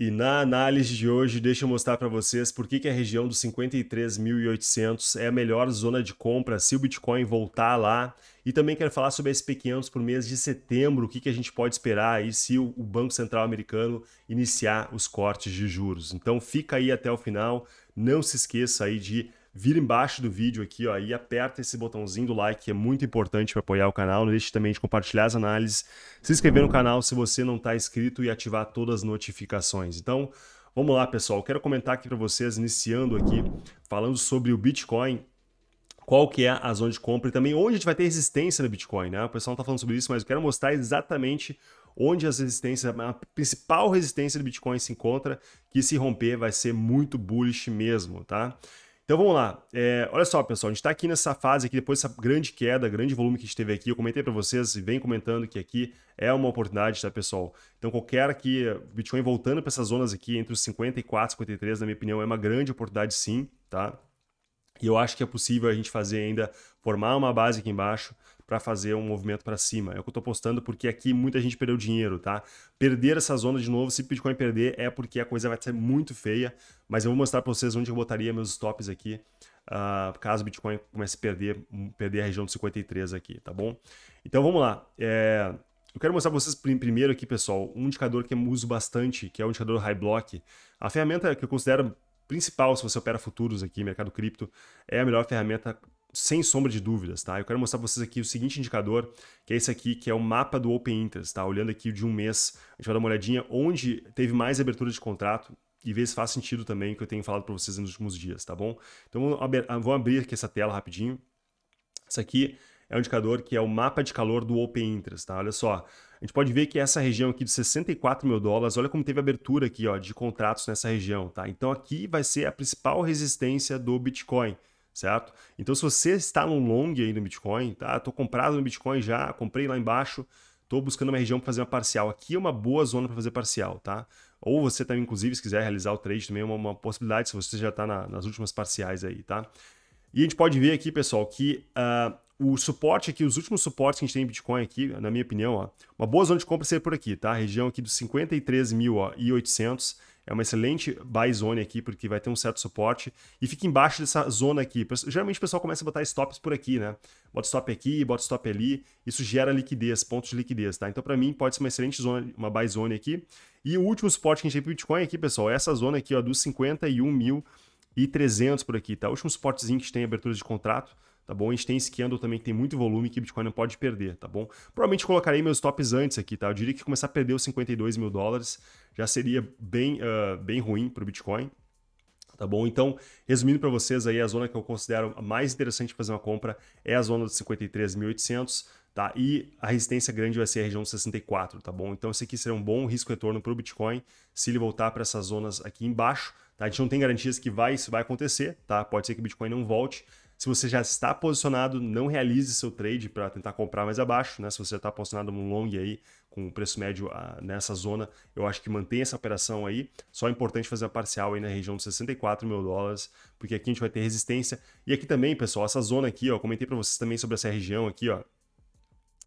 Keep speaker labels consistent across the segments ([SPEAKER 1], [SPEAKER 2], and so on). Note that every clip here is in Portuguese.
[SPEAKER 1] E na análise de hoje, deixa eu mostrar para vocês por que, que a região dos 53.800 é a melhor zona de compra se o Bitcoin voltar lá. E também quero falar sobre a SP500 por mês de setembro, o que, que a gente pode esperar aí se o Banco Central americano iniciar os cortes de juros. Então fica aí até o final, não se esqueça aí de vira embaixo do vídeo aqui, ó, e aperta esse botãozinho do like, que é muito importante para apoiar o canal. Não deixe também de compartilhar as análises, se inscrever no canal se você não está inscrito e ativar todas as notificações. Então, vamos lá, pessoal. Quero comentar aqui para vocês, iniciando aqui, falando sobre o Bitcoin qual que é a zona de compra e também onde a gente vai ter resistência no Bitcoin, né? O pessoal não está falando sobre isso, mas eu quero mostrar exatamente onde as resistências, a principal resistência do Bitcoin se encontra, que se romper vai ser muito bullish mesmo, tá? Então vamos lá. É, olha só, pessoal, a gente está aqui nessa fase aqui, depois dessa grande queda, grande volume que a gente teve aqui. Eu comentei para vocês e vem comentando que aqui é uma oportunidade, tá, pessoal? Então qualquer que Bitcoin voltando para essas zonas aqui entre os 54 e 53, na minha opinião, é uma grande oportunidade sim, tá? E eu acho que é possível a gente fazer ainda, formar uma base aqui embaixo para fazer um movimento para cima. É o que eu estou postando porque aqui muita gente perdeu dinheiro, tá? Perder essa zona de novo, se Bitcoin perder, é porque a coisa vai ser muito feia, mas eu vou mostrar para vocês onde eu botaria meus stops aqui, uh, caso o Bitcoin comece a perder, hum, perder a região de 53 aqui, tá bom? Então vamos lá. É... Eu quero mostrar para vocês primeiro aqui, pessoal, um indicador que eu uso bastante, que é o indicador High Block. A ferramenta que eu considero principal se você opera futuros aqui, mercado cripto, é a melhor ferramenta sem sombra de dúvidas, tá? Eu quero mostrar para vocês aqui o seguinte indicador, que é esse aqui, que é o mapa do Open Interest, tá? Olhando aqui de um mês, a gente vai dar uma olhadinha onde teve mais abertura de contrato e ver se faz sentido também o que eu tenho falado para vocês nos últimos dias, tá bom? Então vamos ah, abrir aqui essa tela rapidinho. Isso aqui é um indicador que é o mapa de calor do Open Interest, tá? Olha só, a gente pode ver que essa região aqui de 64 mil dólares, olha como teve abertura aqui ó, de contratos nessa região. Tá? Então aqui vai ser a principal resistência do Bitcoin certo? Então, se você está no long aí no Bitcoin, tá? Estou comprado no Bitcoin já, comprei lá embaixo, estou buscando uma região para fazer uma parcial. Aqui é uma boa zona para fazer parcial, tá? Ou você também, inclusive, se quiser realizar o trade, também é uma, uma possibilidade, se você já está na, nas últimas parciais aí, tá? E a gente pode ver aqui, pessoal, que ah, o suporte aqui, os últimos suportes que a gente tem em Bitcoin aqui, na minha opinião, ó, uma boa zona de compra seria por aqui, tá? A região aqui dos 53.800 é uma excelente buy zone aqui, porque vai ter um certo suporte e fica embaixo dessa zona aqui. Geralmente o pessoal começa a botar stops por aqui, né? Bota stop aqui, bota stop ali, isso gera liquidez, pontos de liquidez, tá? Então para mim pode ser uma excelente zona, uma buy zone aqui. E o último suporte que a gente tem para Bitcoin aqui, pessoal, é essa zona aqui, ó, dos 51.300 mil e por aqui, tá? O último suportezinho que a gente tem abertura de contrato, tá bom? A gente tem esquendo também que tem muito volume que Bitcoin não pode perder, tá bom? Provavelmente colocarei meus tops antes aqui, tá? Eu diria que começar a perder os 52 mil dólares já seria bem, uh, bem ruim para o Bitcoin, tá bom? Então, resumindo para vocês aí, a zona que eu considero mais interessante fazer uma compra é a zona dos 53.800, tá? E a resistência grande vai ser a região dos 64, tá bom? Então, esse aqui seria um bom risco-retorno para o Bitcoin se ele voltar para essas zonas aqui embaixo, tá? A gente não tem garantias que vai, isso vai acontecer, tá? Pode ser que o Bitcoin não volte, se você já está posicionado, não realize seu trade para tentar comprar mais abaixo. Né? Se você está posicionado num long aí, com o preço médio ah, nessa zona, eu acho que mantém essa operação aí. Só é importante fazer a parcial aí na região dos 64 mil dólares, porque aqui a gente vai ter resistência. E aqui também, pessoal, essa zona aqui, ó, comentei para vocês também sobre essa região aqui, ó.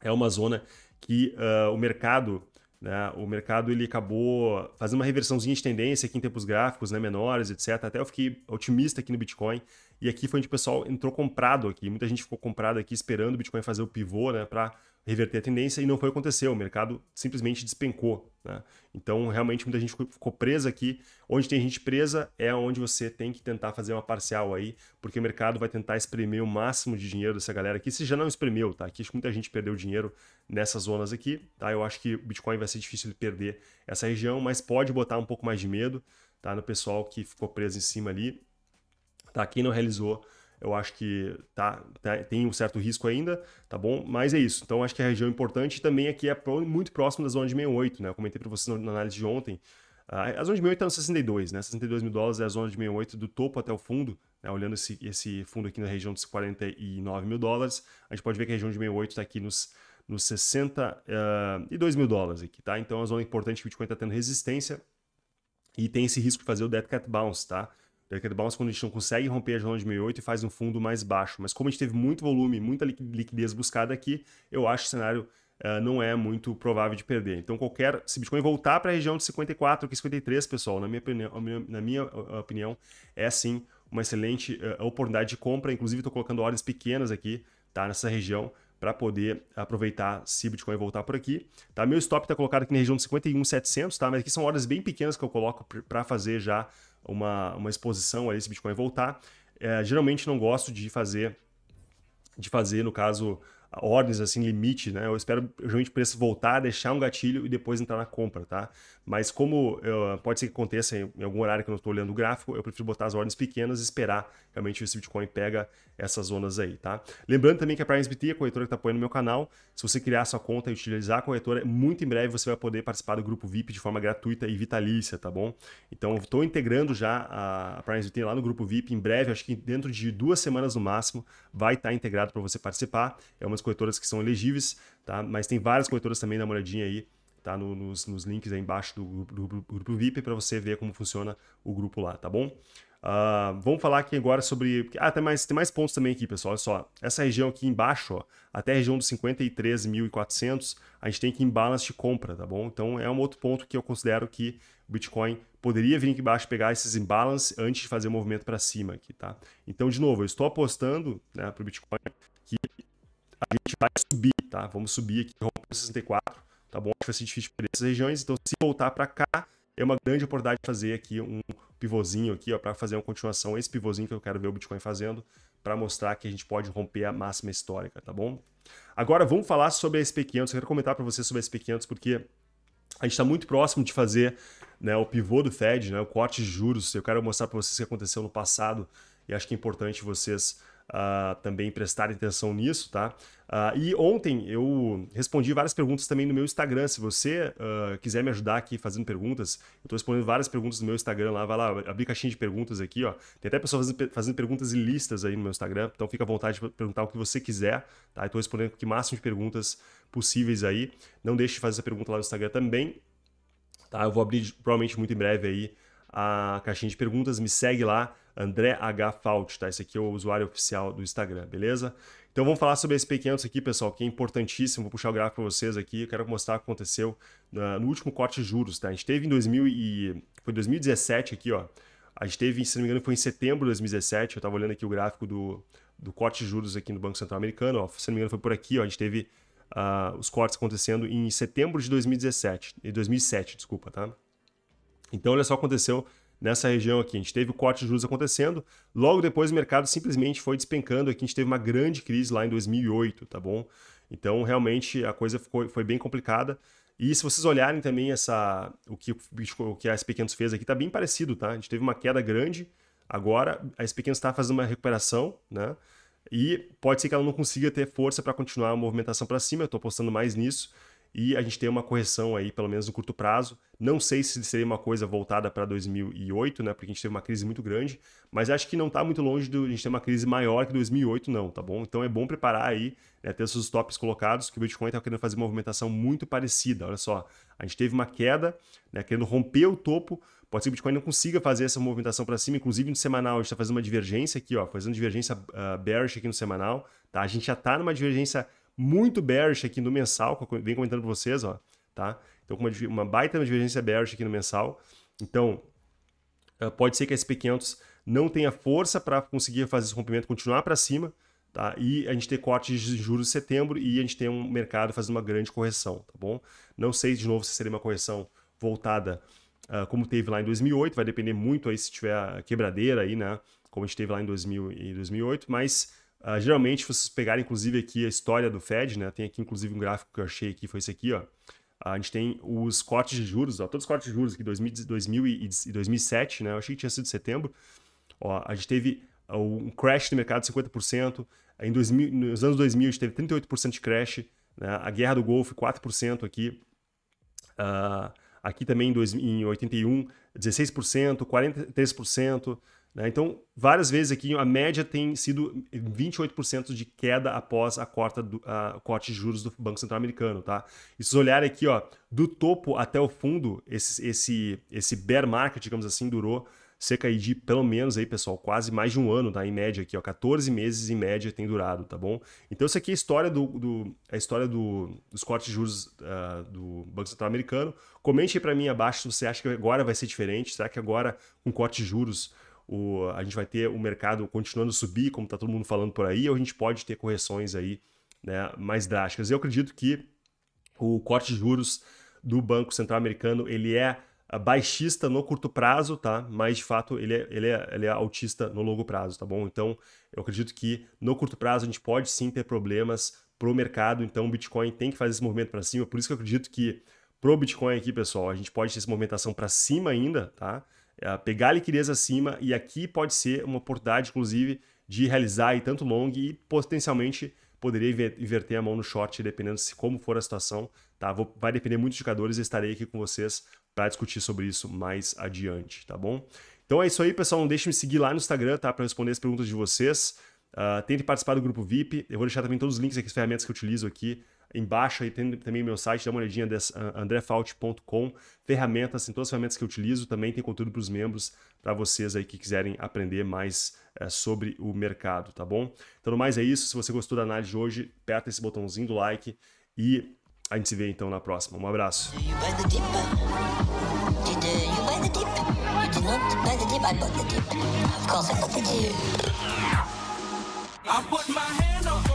[SPEAKER 1] É uma zona que uh, o mercado né? O mercado ele acabou fazendo uma reversãozinha de tendência aqui em tempos gráficos né? menores, etc. Até eu fiquei otimista aqui no Bitcoin. E aqui foi onde o pessoal entrou comprado aqui. Muita gente ficou comprada aqui esperando o Bitcoin fazer o pivô né? para reverter a tendência e não foi o que aconteceu. O mercado simplesmente despencou. Né? Então, realmente, muita gente ficou presa aqui. Onde tem gente presa é onde você tem que tentar fazer uma parcial aí, porque o mercado vai tentar espremer o máximo de dinheiro dessa galera aqui. Se já não espremeu, tá? Aqui muita gente perdeu dinheiro nessas zonas aqui, tá? Eu acho que o Bitcoin vai ser difícil de perder essa região, mas pode botar um pouco mais de medo, tá? No pessoal que ficou preso em cima ali, tá? Quem não realizou eu acho que tá, tá, tem um certo risco ainda, tá bom? Mas é isso. Então acho que a região é importante também aqui é muito próximo da zona de 68, né? Eu comentei para vocês na análise de ontem. Ah, a zona de 68 está no 62, né? 62 mil dólares é a zona de 68 do topo até o fundo. Né? Olhando esse, esse fundo aqui na região dos 49 mil dólares, a gente pode ver que a região de 68 está aqui nos nos 62 ah, mil dólares aqui, tá? Então é uma zona importante que o Bitcoin está tendo resistência e tem esse risco de fazer o dead cat bounce, tá? E a Liquidez Balance, quando a gente não consegue romper a zona de 1008 e faz um fundo mais baixo. Mas como a gente teve muito volume, muita liquidez buscada aqui, eu acho que o cenário uh, não é muito provável de perder. Então, qualquer. Se Bitcoin voltar para a região de 54, que 53, pessoal, na minha opinião, na minha eh, opinião é sim uma excelente uh, oportunidade de compra. Inclusive, estou colocando ordens pequenas aqui, tá? Nessa região para poder aproveitar se Bitcoin voltar por aqui. Tá? Meu stop está colocado aqui na região de 51.700, tá? mas aqui são ordens bem pequenas que eu coloco para fazer já uma, uma exposição a esse Bitcoin voltar. É, geralmente não gosto de fazer, de fazer no caso, ordens, assim, limite, né? Eu espero geralmente o preço voltar, deixar um gatilho e depois entrar na compra, tá? Mas como eu, pode ser que aconteça em, algum horário que eu não estou olhando o gráfico, eu prefiro botar as ordens pequenas e esperar realmente esse se o Bitcoin pega essas zonas aí, tá? Lembrando também que a PrimeSBT, é a corretora que está apoiando o meu canal, se você criar sua conta e utilizar a corretora, muito em breve você vai poder participar do grupo VIP de forma gratuita e vitalícia, tá bom? Então, estou integrando já a PrimeSBT lá no grupo VIP, em breve, acho que dentro de duas semanas no máximo, vai estar tá integrado para você participar. É uma corretoras que são elegíveis, tá? Mas tem várias corretoras também, dá uma olhadinha aí, tá? No, nos, nos, links aí embaixo do, do, do grupo VIP para você ver como funciona o grupo lá, tá bom? Uh, vamos falar aqui agora sobre. Ah, tem mais, tem mais pontos também aqui, pessoal. Olha só. Essa região aqui embaixo, ó, até a região dos 53.400, a gente tem que em de compra, tá bom? Então é um outro ponto que eu considero que o Bitcoin poderia vir aqui embaixo pegar esses imbalance antes de fazer o movimento para cima aqui, tá? Então, de novo, eu estou apostando né, para o Bitcoin que a gente vai subir, tá? Vamos subir aqui, romper 64, tá bom? Acho que vai ser difícil perder essas regiões, então se voltar para cá, é uma grande oportunidade de fazer aqui um pivôzinho aqui, ó, para fazer uma continuação, esse pivôzinho que eu quero ver o Bitcoin fazendo, para mostrar que a gente pode romper a máxima histórica, tá bom? Agora vamos falar sobre a SP500, quero comentar para vocês sobre a SP500 porque a gente está muito próximo de fazer né, o pivô do Fed, né, o corte de juros, eu quero mostrar para vocês o que aconteceu no passado e acho que é importante vocês uh, também prestar atenção nisso, tá? Uh, e ontem eu respondi várias perguntas também no meu Instagram. Se você uh, quiser me ajudar aqui fazendo perguntas, eu estou respondendo várias perguntas no meu Instagram lá. Vai lá, abrir caixinha de perguntas aqui, ó. Tem até pessoas fazendo, perguntas ilícitas aí no meu Instagram. Então fica à vontade de perguntar o que você quiser, tá? Estou respondendo o máximo de perguntas possíveis aí. Não deixe de fazer essa pergunta lá no Instagram também. Tá? Eu vou abrir provavelmente muito em breve aí a caixinha de perguntas, me segue lá, André H. Fault, tá? Esse aqui é o usuário oficial do Instagram, beleza? Então vamos falar sobre esse SP500 aqui, pessoal, que é importantíssimo. Vou puxar o gráfico para vocês aqui. Eu quero mostrar o que aconteceu no último corte de juros, tá? A gente teve em 2000 e... foi 2017 aqui, ó. A gente teve, se não me engano, foi em setembro de 2017. Eu estava olhando aqui o gráfico do, do corte de juros aqui no Banco Central Americano. Ó. Se não me engano, foi por aqui. Ó. A gente teve uh, os cortes acontecendo em setembro de 2017. Em 2007, desculpa, tá? Então, olha só o que aconteceu nessa região aqui. A gente teve o corte de juros acontecendo, logo depois o mercado simplesmente foi despencando. Aqui a gente teve uma grande crise lá em 2008, tá bom? Então, realmente, a coisa ficou, foi bem complicada. E se vocês olharem também essa, o, que, o que a SP500 fez aqui, tá bem parecido, tá? A gente teve uma queda grande, agora a SP500 está fazendo uma recuperação, né? E pode ser que ela não consiga ter força para continuar a movimentação para cima, eu estou apostando mais nisso e a gente tem uma correção aí, pelo menos no curto prazo. Não sei se seria uma coisa voltada para 2008, né? Porque a gente teve uma crise muito grande, mas acho que não está muito longe do a gente ter uma crise maior que 2008, não, tá bom? Então é bom preparar aí, né, ter esses tops colocados, que o Bitcoin está querendo fazer uma movimentação muito parecida. Olha só, a gente teve uma queda, né, querendo romper o topo. Pode ser que o Bitcoin não consiga fazer essa movimentação para cima, inclusive no semanal a gente está fazendo uma divergência aqui, ó, fazendo divergência uh, bearish aqui no semanal, tá? A gente já está numa divergência muito bearish aqui no mensal, que eu venho comentando para vocês, ó, tá? Então, com uma, uma baita divergência bearish aqui no mensal. Então, eh, pode ser que a SP500 não tenha força para conseguir fazer esse rompimento continuar para cima, Tá? E a gente ter corte de juros em setembro e a gente ter um mercado fazendo uma grande correção, tá bom? Não sei de novo se seria uma correção voltada uh, como teve lá em 2008, vai depender muito aí se tiver quebradeira aí, né? Como a gente teve lá em 2000 e 2008, mas Uh, geralmente, se vocês pegarem, inclusive, aqui a história do Fed, né? Tem aqui, inclusive, um gráfico que eu achei aqui, foi esse aqui, ó. Ah, a gente tem os cortes de juros, ó, todos os cortes de juros aqui, 2000, 2000 e, 2007, né? Eu achei que tinha sido setembro. Ó, a gente teve ah, um crash no mercado de 50%. Em 2000, nos anos 2000, a gente teve 38% de crash. Né? A guerra do Golfo, 4% aqui. Uh, aqui também em, dois, em 81, 16%, 43%. Né? Então, várias vezes aqui, a média tem sido 28% de queda após a, corta do, a corte de juros do Banco Central Americano. Tá? E se vocês olharem aqui, ó, do topo até o fundo, esse, esse, esse bear market, digamos assim, durou cerca de pelo menos aí, pessoal, quase mais de um ano, tá? Em média aqui, ó, 14 meses em média tem durado, tá bom? Então isso aqui é a história do, do é a história do, dos cortes de juros uh, do Banco Central Americano. Comente aí para mim abaixo se você acha que agora vai ser diferente, será que agora com um corte de juros o, a gente vai ter o mercado continuando a subir, como está todo mundo falando por aí, ou a gente pode ter correções aí né, mais drásticas. Eu acredito que o corte de juros do Banco Central Americano ele é baixista no curto prazo, tá? Mas de fato ele é, ele, é, ele é altista no longo prazo, tá bom? Então eu acredito que no curto prazo a gente pode sim ter problemas para o mercado, então o Bitcoin tem que fazer esse movimento para cima. Por isso que eu acredito que pro Bitcoin aqui, pessoal, a gente pode ter essa movimentação para cima ainda, tá? É, pegar a liquidez acima e aqui pode ser uma oportunidade, inclusive, de realizar aí tanto long e potencialmente poderia inverter a mão no short, dependendo de como for a situação. Tá? Vou, vai depender muito de indicadores e estarei aqui com vocês para discutir sobre isso mais adiante, tá bom? Então é isso aí, pessoal. Não deixe de me seguir lá no Instagram, tá? Para responder as perguntas de vocês. Uh, ah, tente participar do grupo VIP. Eu vou deixar também todos os links aqui, as ferramentas que eu utilizo aqui embaixo. Aí tem também o meu site, dá uma olhadinha, ah, andrefault.com. Ferramentas, tem todas as ferramentas que eu utilizo. Também tem conteúdo para os membros, para vocês aí que quiserem aprender mais eh, sobre o mercado, tá bom? Então, no mais é isso. Se você gostou da análise de hoje, aperta esse botãozinho do like e a gente se vê então na próxima. Um abraço. Did, uh, I put my hand up.